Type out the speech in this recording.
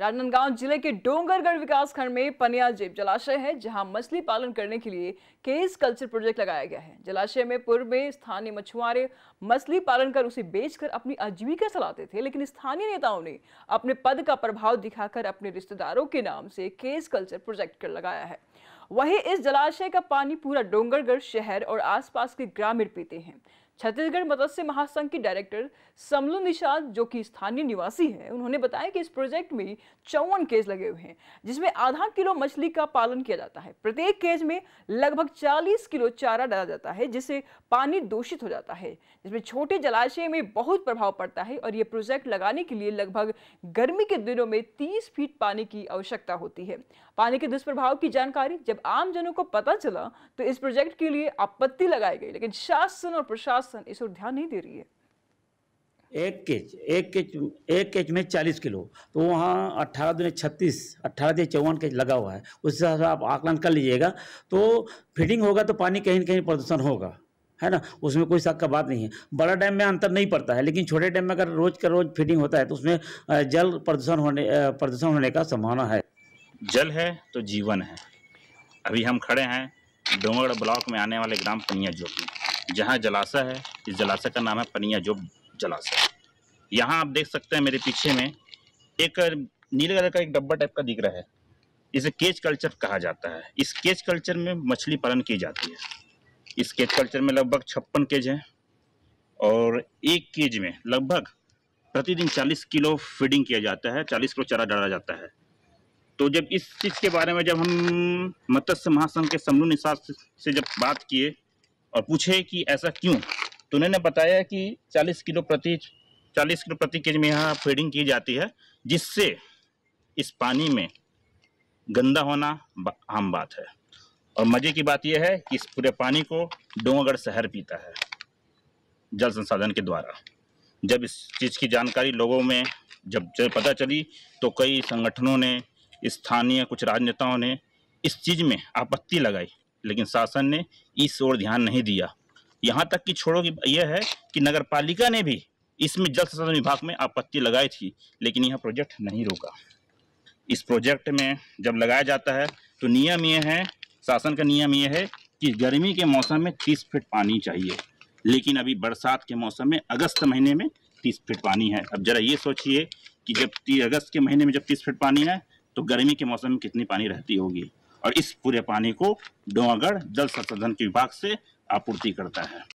राजनांदगांव जिले के डोंगरगढ़ विकासखंड में पनियाजेब जलाशय है जहां मछली पालन करने के लिए केस कल्चर प्रोजेक्ट लगाया गया है जलाशय में पूर्व में स्थानीय मछुआरे मछली पालन कर उसे बेचकर अपनी आजीविका चलाते थे लेकिन स्थानीय नेताओं ने अपने पद का प्रभाव दिखाकर अपने रिश्तेदारों के नाम से केस कल्चर प्रोजेक्ट कर लगाया है वहीं इस जलाशय का पानी पूरा डोंगरगढ़ शहर और आसपास के ग्रामीण पीते हैं छत्तीसगढ़ मत्स्य महासंघ की डायरेक्टर समलू निषाद जो कि स्थानीय निवासी है उन्होंने बताया कि इस प्रोजेक्ट में चौवन केज लगे हुए हैं जिसमें आधा किलो मछली का पालन किया जाता है प्रत्येक केज में लगभग 40 किलो चारा डाला जाता है जिससे पानी दूषित हो जाता है जिसमें छोटे जलाशय में बहुत प्रभाव पड़ता है और ये प्रोजेक्ट लगाने के लिए लगभग गर्मी के दिनों में तीस फीट पानी की आवश्यकता होती है पानी के दुष्प्रभाव की जानकारी जब जब आम जनों को पता चला तो इस प्रोजेक्ट के लिए आपत्ति लगाई गई लेकिन शासन और प्रशासन इस ओर ध्यान नहीं दे रही है एक केच एक केच एक केच में चालीस किलो तो वहाँ अट्ठारह दिन छत्तीस अट्ठारह दिन चौवन केच लगा हुआ है उस हिसाब से आप आकलन कर लीजिएगा तो फिटिंग होगा तो पानी कहीं कहीं प्रदूषण होगा है ना उसमें कोई शक का बात नहीं है बड़ा डैम में अंतर नहीं पड़ता है लेकिन छोटे डैम में अगर रोज़ का रोज़ फिटिंग होता है तो उसमें जल प्रदूषण होने प्रदूषण होने का संभावना है जल है तो जीवन है अभी हम खड़े हैं डोंगड़ ब्लॉक में आने वाले ग्राम पनिया जोप में जहाँ जलाशय है इस जलाशय का नाम है पनिया जोप जलाशय यहाँ आप देख सकते हैं मेरे पीछे में एक नीले कलर का एक डब्बा टाइप का दिख रहा है इसे केच कल्चर कहा जाता है इस केच कल्चर में मछली पालन की जाती है इस केच कल्चर में लगभग छप्पन केज हैं और एक केज में लगभग प्रतिदिन 40 किलो फीडिंग किया जाता है 40 किलो चारा डाला जाता है तो जब इस चीज़ के बारे में जब हम मत्स्य महासंघ के समनू निषाद से जब बात किए और पूछे कि ऐसा क्यों तो उन्होंने बताया कि 40 किलो प्रति 40 किलो प्रति के जी में यहाँ फीडिंग की जाती है जिससे इस पानी में गंदा होना आम बात है और मज़े की बात यह है कि इस पूरे पानी को डोंगढ़ शहर पीता है जल संसाधन के द्वारा जब इस चीज़ की जानकारी लोगों में जब पता चली तो कई संगठनों ने स्थानीय कुछ राजनेताओं ने इस चीज़ में आपत्ति लगाई लेकिन शासन ने इस ओर ध्यान नहीं दिया यहाँ तक कि छोड़ो कि यह है कि नगर पालिका ने भी इसमें जल संसाधन विभाग में आपत्ति लगाई थी लेकिन यह प्रोजेक्ट नहीं रोका इस प्रोजेक्ट में जब लगाया जाता है तो नियम यह है शासन का नियम यह है कि गर्मी के मौसम में तीस फीट पानी चाहिए लेकिन अभी बरसात के मौसम में अगस्त महीने में तीस फीट पानी है अब ज़रा ये सोचिए कि जब अगस्त के महीने में जब तीस फीट पानी है तो गर्मी के मौसम में कितनी पानी रहती होगी और इस पूरे पानी को डोंगागढ़ जल संसाधन विभाग से आपूर्ति करता है